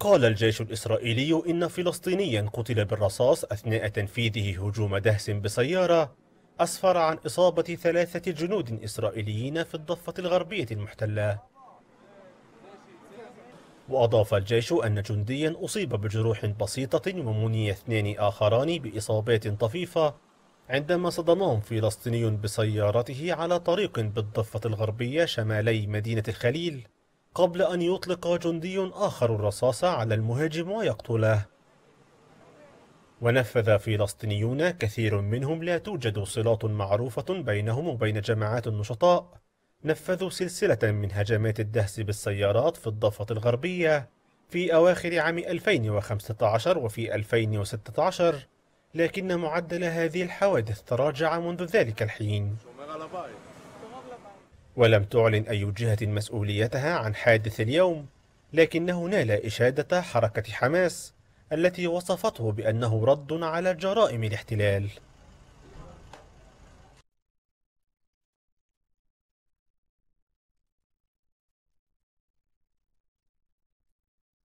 قال الجيش الإسرائيلي إن فلسطينيا قتل بالرصاص أثناء تنفيذه هجوم دهس بسيارة أسفر عن إصابة ثلاثة جنود إسرائيليين في الضفة الغربية المحتلة وأضاف الجيش أن جنديا أصيب بجروح بسيطة ومني اثنان آخران بإصابات طفيفة عندما صدمهم فلسطيني بسيارته على طريق بالضفة الغربية شمالي مدينة الخليل قبل أن يطلق جندي آخر الرصاص على المهاجم ويقتله ونفذ فلسطينيون كثير منهم لا توجد صلات معروفة بينهم وبين جماعات النشطاء نفذوا سلسلة من هجمات الدهس بالسيارات في الضفة الغربية في أواخر عام 2015 وفي 2016 لكن معدل هذه الحوادث تراجع منذ ذلك الحين ولم تعلن أي جهة مسؤوليتها عن حادث اليوم لكنه نال إشادة حركة حماس التي وصفته بأنه رد على جرائم الاحتلال